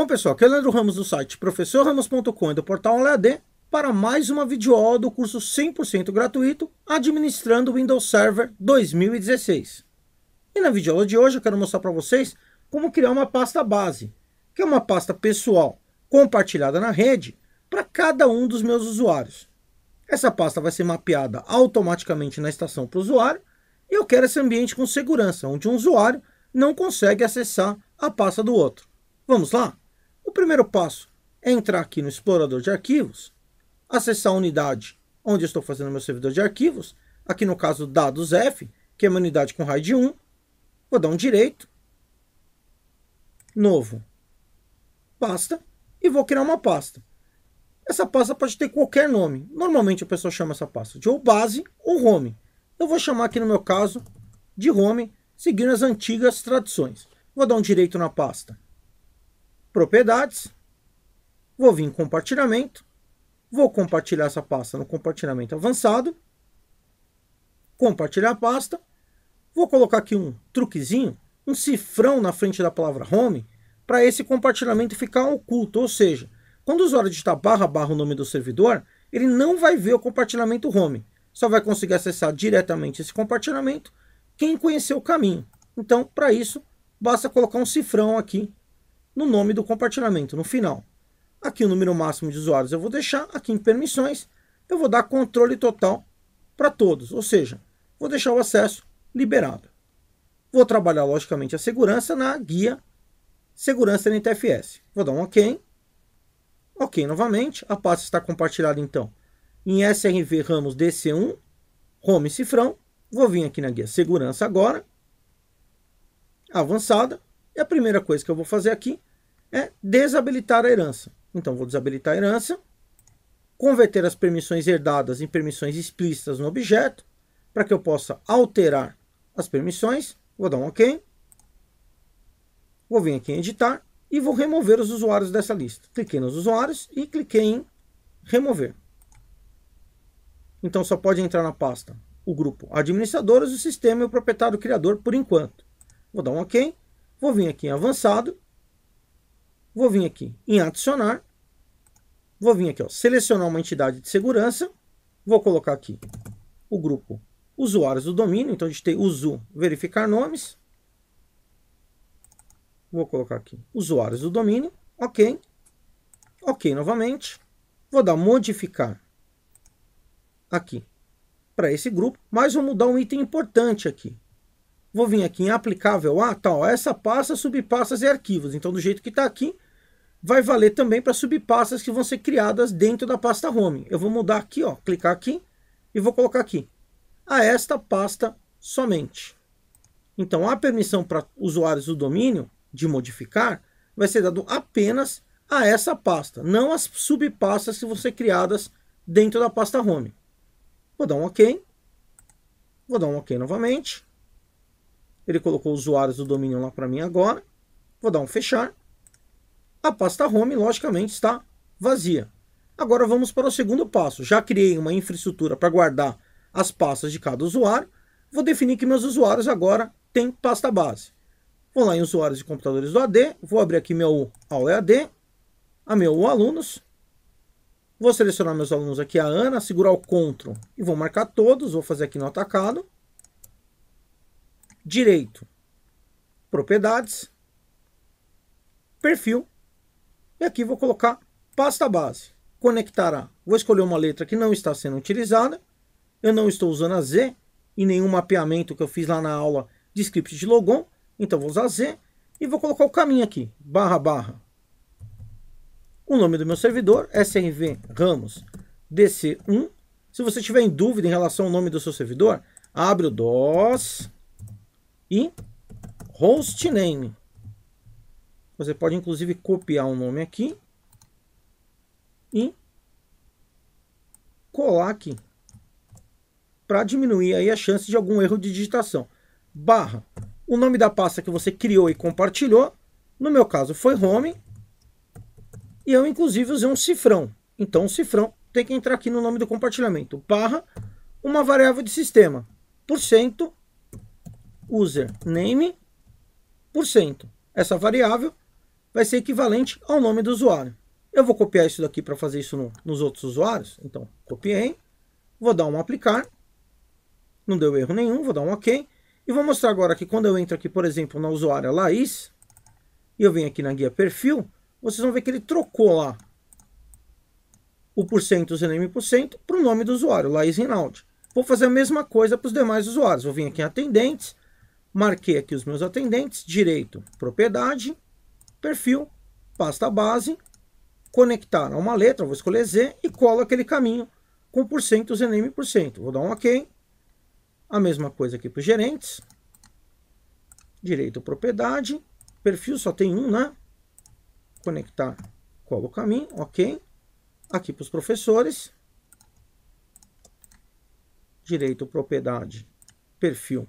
Bom, pessoal, aqui é o Leandro Ramos do site professorramos.com e do portal OLED para mais uma videoaula do curso 100% gratuito Administrando Windows Server 2016. E na videoaula de hoje eu quero mostrar para vocês como criar uma pasta base, que é uma pasta pessoal compartilhada na rede para cada um dos meus usuários. Essa pasta vai ser mapeada automaticamente na estação para o usuário e eu quero esse ambiente com segurança, onde um usuário não consegue acessar a pasta do outro. Vamos lá? O primeiro passo é entrar aqui no explorador de arquivos, acessar a unidade onde estou fazendo meu servidor de arquivos, aqui no caso dados F, que é uma unidade com raio de 1, vou dar um direito, novo, pasta, e vou criar uma pasta. Essa pasta pode ter qualquer nome. Normalmente a pessoa chama essa pasta de ou base ou home. Eu vou chamar aqui no meu caso de home, seguindo as antigas tradições. Vou dar um direito na pasta propriedades, vou vir em compartilhamento, vou compartilhar essa pasta no compartilhamento avançado, compartilhar a pasta, vou colocar aqui um truquezinho, um cifrão na frente da palavra home, para esse compartilhamento ficar oculto, ou seja, quando o usuário digitar barra barra o nome do servidor, ele não vai ver o compartilhamento home, só vai conseguir acessar diretamente esse compartilhamento quem conhecer o caminho. Então, para isso, basta colocar um cifrão aqui no nome do compartilhamento, no final. Aqui o número máximo de usuários eu vou deixar, aqui em permissões eu vou dar controle total para todos, ou seja, vou deixar o acesso liberado. Vou trabalhar logicamente a segurança na guia segurança NTFS. Vou dar um OK. OK novamente, a pasta está compartilhada então em SRV Ramos DC1, Home Cifrão. Vou vir aqui na guia segurança agora, avançada. E a primeira coisa que eu vou fazer aqui é desabilitar a herança. Então, vou desabilitar a herança, converter as permissões herdadas em permissões explícitas no objeto, para que eu possa alterar as permissões. Vou dar um OK. Vou vir aqui em editar e vou remover os usuários dessa lista. Cliquei nos usuários e cliquei em remover. Então só pode entrar na pasta o grupo administradores, o sistema e o proprietário criador por enquanto. Vou dar um OK. Vou vir aqui em avançado Vou vir aqui em adicionar. Vou vir aqui, ó, selecionar uma entidade de segurança. Vou colocar aqui o grupo usuários do domínio. Então, a gente tem usu, verificar nomes. Vou colocar aqui usuários do domínio. Ok. Ok novamente. Vou dar modificar aqui para esse grupo, mas vou mudar um item importante aqui vou vir aqui em aplicável a tal, essa pasta, subpassas e arquivos. Então, do jeito que está aqui, vai valer também para subpastas que vão ser criadas dentro da pasta home. Eu vou mudar aqui, ó, clicar aqui e vou colocar aqui a esta pasta somente. Então, a permissão para usuários do domínio de modificar vai ser dado apenas a essa pasta, não as subpastas que vão ser criadas dentro da pasta home. Vou dar um OK. Vou dar um OK novamente. Ele colocou usuários do domínio lá para mim agora. Vou dar um fechar. A pasta home, logicamente, está vazia. Agora vamos para o segundo passo. Já criei uma infraestrutura para guardar as pastas de cada usuário. Vou definir que meus usuários agora têm pasta base. Vou lá em usuários e computadores do AD. Vou abrir aqui meu aula AD. A meu alunos. Vou selecionar meus alunos aqui, a Ana, segurar o CTRL e vou marcar todos, vou fazer aqui no atacado direito, propriedades, perfil, e aqui vou colocar pasta base. Conectará, vou escolher uma letra que não está sendo utilizada, eu não estou usando a Z, e nenhum mapeamento que eu fiz lá na aula de script de logon, então vou usar Z, e vou colocar o caminho aqui, barra, barra, o nome do meu servidor, é SRV Ramos DC1. Se você tiver em dúvida em relação ao nome do seu servidor, abre o DOS, e hostname Você pode inclusive copiar o um nome aqui e colar aqui para diminuir aí a chance de algum erro de digitação. Barra o nome da pasta que você criou e compartilhou, no meu caso foi home, e eu inclusive usei um cifrão. Então o cifrão tem que entrar aqui no nome do compartilhamento, barra uma variável de sistema, por cento username por cento. Essa variável vai ser equivalente ao nome do usuário. Eu vou copiar isso daqui para fazer isso no, nos outros usuários. Então, copiei. Vou dar um aplicar. Não deu erro nenhum, vou dar um OK. E vou mostrar agora que quando eu entro aqui, por exemplo, na usuária Laís, e eu venho aqui na guia perfil, vocês vão ver que ele trocou lá o porcento, username porcento, para o nome do usuário, Laís Rinaldi. Vou fazer a mesma coisa para os demais usuários. Vou vir aqui em atendentes, Marquei aqui os meus atendentes, direito, propriedade, perfil, pasta base, conectar a uma letra, vou escolher Z e colo aquele caminho com porcento, ZName porcento Vou dar um OK. A mesma coisa aqui para os gerentes. Direito, propriedade, perfil só tem um, né? Conectar, colo o caminho, OK. Aqui para os professores. Direito, propriedade, perfil,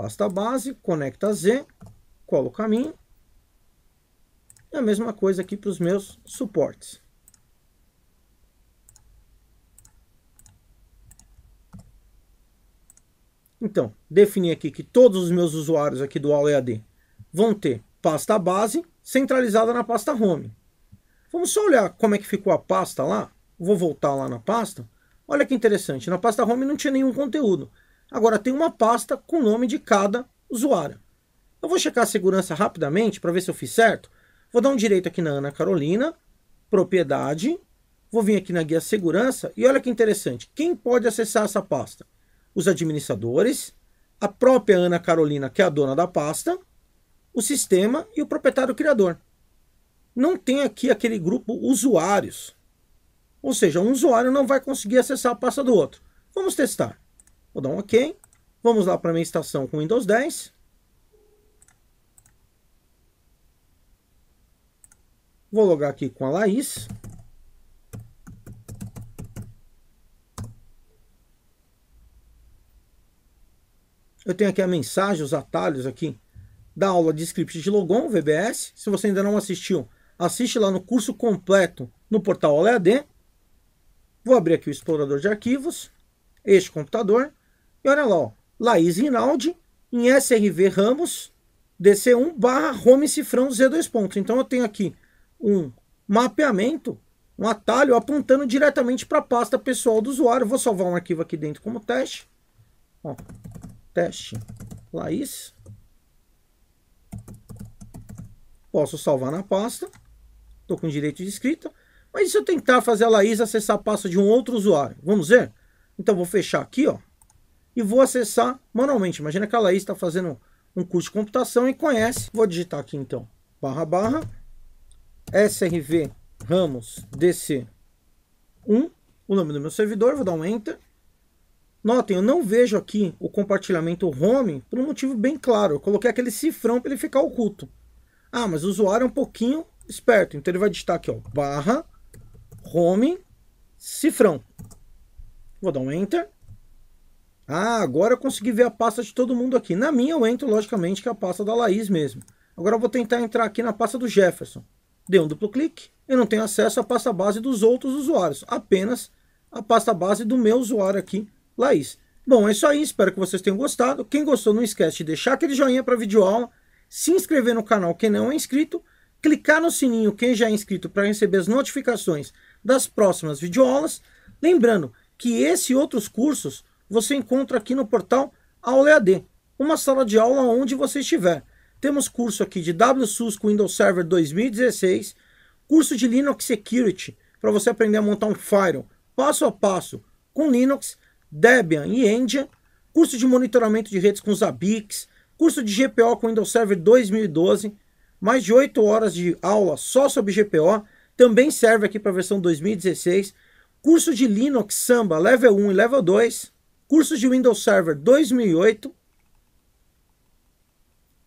pasta base, conecta Z, colo o caminho. E a mesma coisa aqui para os meus suportes. Então, defini aqui que todos os meus usuários aqui do AOEAD vão ter pasta base centralizada na pasta home. Vamos só olhar como é que ficou a pasta lá. Vou voltar lá na pasta. Olha que interessante, na pasta home não tinha nenhum conteúdo. Agora tem uma pasta com o nome de cada usuário. Eu vou checar a segurança rapidamente para ver se eu fiz certo. Vou dar um direito aqui na Ana Carolina, propriedade, vou vir aqui na guia segurança e olha que interessante, quem pode acessar essa pasta? Os administradores, a própria Ana Carolina, que é a dona da pasta, o sistema e o proprietário criador. Não tem aqui aquele grupo usuários. Ou seja, um usuário não vai conseguir acessar a pasta do outro. Vamos testar. Vou dar um OK. Vamos lá para minha estação com Windows 10. Vou logar aqui com a Laís. Eu tenho aqui a mensagem, os atalhos aqui da aula de script de Logon, VBS. Se você ainda não assistiu, assiste lá no curso completo no portal OLED. Vou abrir aqui o explorador de arquivos, este computador. E olha lá, ó, Laís Rinaldi em SRV Ramos DC1 barra Home Cifrão Z2 pontos. Então eu tenho aqui um mapeamento, um atalho apontando diretamente para a pasta pessoal do usuário. vou salvar um arquivo aqui dentro como teste. Ó, teste Laís. Posso salvar na pasta. Estou com direito de escrita. Mas e se eu tentar fazer a Laís acessar a pasta de um outro usuário? Vamos ver? Então vou fechar aqui, ó e vou acessar manualmente. Imagina que a Laís está fazendo um curso de computação e conhece. Vou digitar aqui então, barra barra, srv ramos dc1, o nome do meu servidor, vou dar um enter. Notem, eu não vejo aqui o compartilhamento home por um motivo bem claro. Eu coloquei aquele cifrão para ele ficar oculto. Ah, mas o usuário é um pouquinho esperto. Então ele vai digitar aqui, ó, barra, home, cifrão. Vou dar um enter. Ah, agora eu consegui ver a pasta de todo mundo aqui. Na minha eu entro, logicamente, que é a pasta da Laís mesmo. Agora eu vou tentar entrar aqui na pasta do Jefferson. Dei um duplo clique. Eu não tenho acesso à pasta base dos outros usuários, apenas a pasta base do meu usuário aqui, Laís. Bom, é isso aí, espero que vocês tenham gostado. Quem gostou, não esquece de deixar aquele joinha para a videoaula, se inscrever no canal quem não é inscrito, clicar no sininho quem já é inscrito para receber as notificações das próximas videoaulas. Lembrando que esse e outros cursos você encontra aqui no portal Aula EAD, uma sala de aula onde você estiver. Temos curso aqui de WSUS com Windows Server 2016, curso de Linux Security, para você aprender a montar um firewall passo a passo com Linux, Debian e Endian, curso de monitoramento de redes com Zabbix, curso de GPO com Windows Server 2012, mais de 8 horas de aula só sobre GPO, também serve aqui para a versão 2016, curso de Linux Samba Level 1 e Level 2, Curso de Windows Server 2008.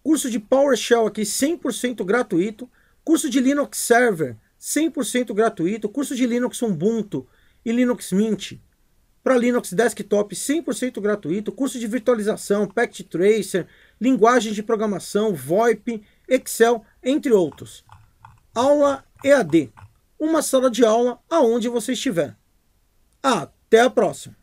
Curso de PowerShell aqui 100% gratuito. Curso de Linux Server 100% gratuito. Curso de Linux Ubuntu e Linux Mint. Para Linux Desktop 100% gratuito. Curso de virtualização, Pact Tracer, linguagem de programação, VoIP, Excel, entre outros. Aula EAD. Uma sala de aula aonde você estiver. Até a próxima!